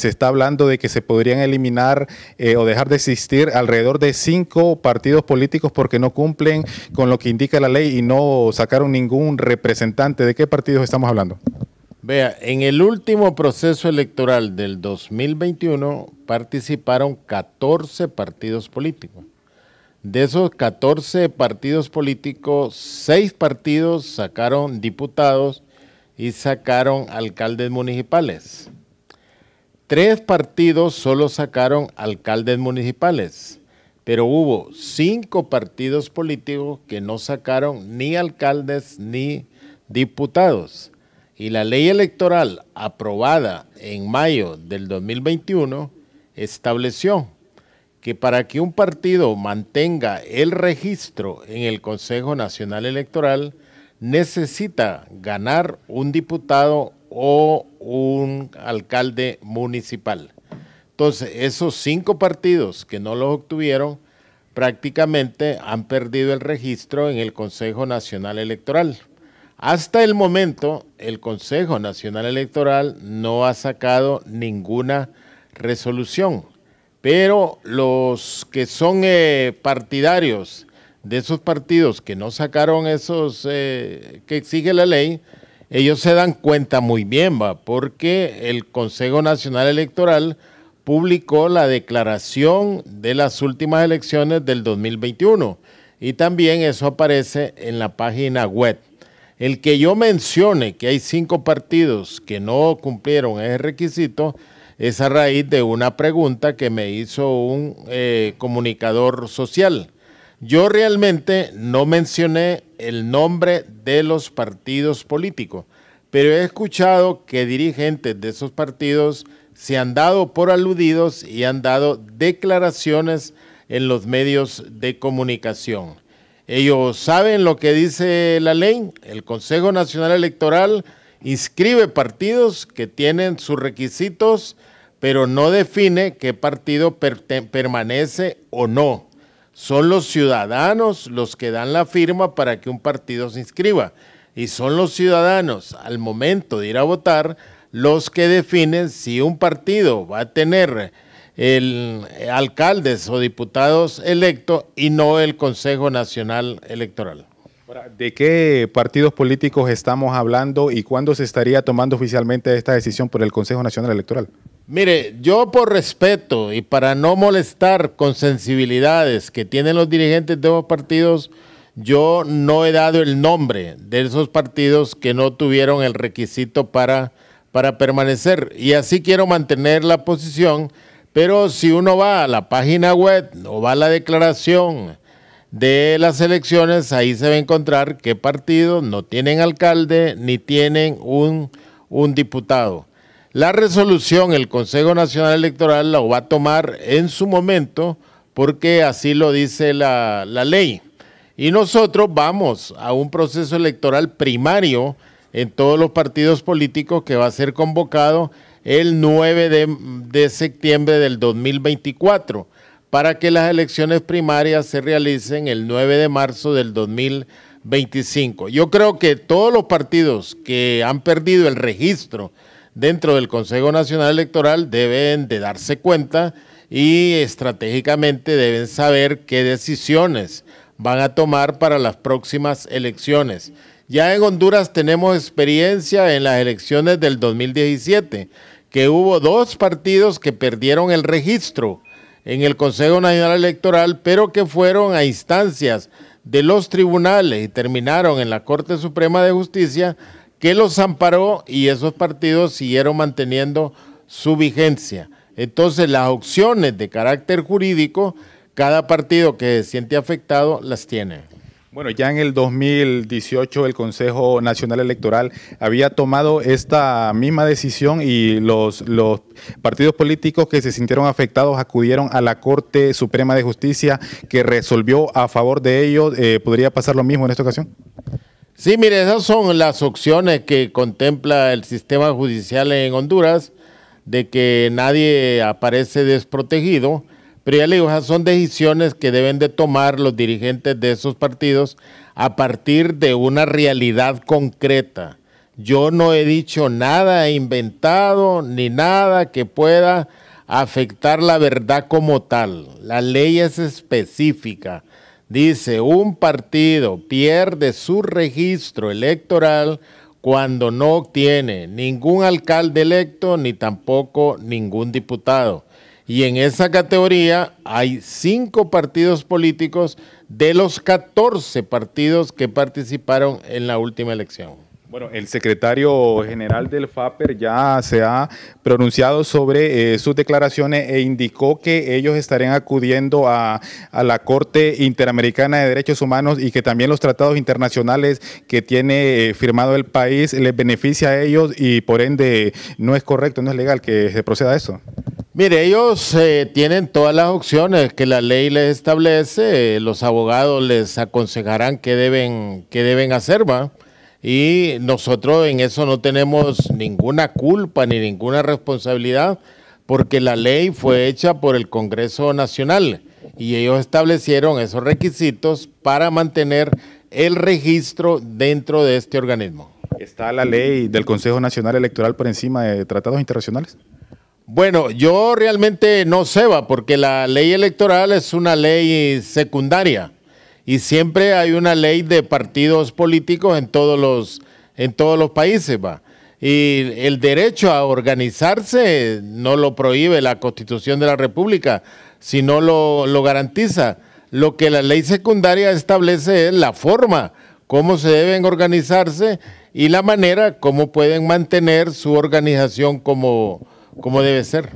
se está hablando de que se podrían eliminar eh, o dejar de existir alrededor de cinco partidos políticos porque no cumplen con lo que indica la ley y no sacaron ningún representante. ¿De qué partidos estamos hablando? Vea, en el último proceso electoral del 2021 participaron 14 partidos políticos. De esos 14 partidos políticos, seis partidos sacaron diputados y sacaron alcaldes municipales. Tres partidos solo sacaron alcaldes municipales, pero hubo cinco partidos políticos que no sacaron ni alcaldes ni diputados. Y la ley electoral aprobada en mayo del 2021 estableció que para que un partido mantenga el registro en el Consejo Nacional Electoral, necesita ganar un diputado o un alcalde municipal. Entonces, esos cinco partidos que no los obtuvieron, prácticamente han perdido el registro en el Consejo Nacional Electoral. Hasta el momento, el Consejo Nacional Electoral no ha sacado ninguna resolución, pero los que son eh, partidarios de esos partidos que no sacaron esos eh, que exige la ley, ellos se dan cuenta muy bien, va, porque el Consejo Nacional Electoral publicó la declaración de las últimas elecciones del 2021 y también eso aparece en la página web. El que yo mencione que hay cinco partidos que no cumplieron ese requisito es a raíz de una pregunta que me hizo un eh, comunicador social yo realmente no mencioné el nombre de los partidos políticos, pero he escuchado que dirigentes de esos partidos se han dado por aludidos y han dado declaraciones en los medios de comunicación. Ellos saben lo que dice la ley. El Consejo Nacional Electoral inscribe partidos que tienen sus requisitos, pero no define qué partido permanece o no. Son los ciudadanos los que dan la firma para que un partido se inscriba. Y son los ciudadanos, al momento de ir a votar, los que definen si un partido va a tener el alcaldes o diputados electos y no el Consejo Nacional Electoral. ¿De qué partidos políticos estamos hablando y cuándo se estaría tomando oficialmente esta decisión por el Consejo Nacional Electoral? Mire, yo por respeto y para no molestar con sensibilidades que tienen los dirigentes de los partidos, yo no he dado el nombre de esos partidos que no tuvieron el requisito para, para permanecer. Y así quiero mantener la posición, pero si uno va a la página web o va a la declaración de las elecciones, ahí se va a encontrar qué partidos no tienen alcalde ni tienen un diputado. La resolución el Consejo Nacional Electoral la va a tomar en su momento porque así lo dice la, ley. Y nosotros vamos a un proceso electoral primario en todos los partidos políticos que va a ser convocado el 9 de, de, septiembre del 2024 para que las elecciones primarias se realicen el 9 de marzo del 2025. Yo creo que todos los partidos que han perdido el registro dentro del Consejo Nacional Electoral deben de darse cuenta y estratégicamente deben saber qué decisiones van a tomar para las próximas elecciones. Ya en Honduras tenemos experiencia en las elecciones del 2017, que hubo dos partidos que perdieron el registro en el Consejo Nacional Electoral, pero que fueron a instancias de los tribunales y terminaron en la Corte Suprema de Justicia que los amparó y esos partidos siguieron manteniendo su vigencia. Entonces las opciones de carácter jurídico, cada partido que se siente afectado las tiene. Bueno, ya en el 2018 el Consejo Nacional Electoral había tomado esta misma decisión y los, partidos políticos que se sintieron afectados acudieron a la Corte Suprema de Justicia que resolvió a favor de ellos. Eh, ¿Podría pasar lo mismo en esta ocasión? Sí, mire, esas son las opciones que contempla el sistema judicial en Honduras, de que nadie aparece desprotegido, pero ya le digo, son decisiones que deben de tomar los dirigentes de esos partidos a partir de una realidad concreta. Yo no he dicho nada inventado ni nada que pueda afectar la verdad como tal. La ley es específica Dice, un partido pierde su registro electoral cuando no obtiene ningún alcalde electo ni tampoco ningún diputado. Y en esa categoría hay cinco partidos políticos de los 14 partidos que participaron en la última elección. Bueno, el secretario general del FAPER ya se ha pronunciado sobre eh, sus declaraciones e indicó que ellos estarían acudiendo a, la Corte Interamericana de Derechos Humanos y que también los tratados internacionales que tiene eh, firmado el país les beneficia a ellos y por ende no es correcto, no es legal que se proceda a eso. Mire, ellos eh, tienen todas las opciones que la ley les establece, los abogados les aconsejarán qué deben, qué deben hacer, ¿va? y nosotros en eso no tenemos ninguna culpa ni ninguna responsabilidad porque la ley fue hecha por el Congreso Nacional y ellos establecieron esos requisitos para mantener el registro dentro de este organismo. ¿Está la ley del Consejo Nacional Electoral por encima de tratados internacionales? Bueno, yo realmente no sé, porque la ley electoral es una ley secundaria y siempre hay una ley de partidos políticos en todos los, en todos los países, va. Y el derecho a organizarse no lo prohíbe la Constitución de la República, sino lo, garantiza. Lo que la ley secundaria establece es la forma, cómo se deben organizarse y la manera cómo pueden mantener su organización como, como debe ser.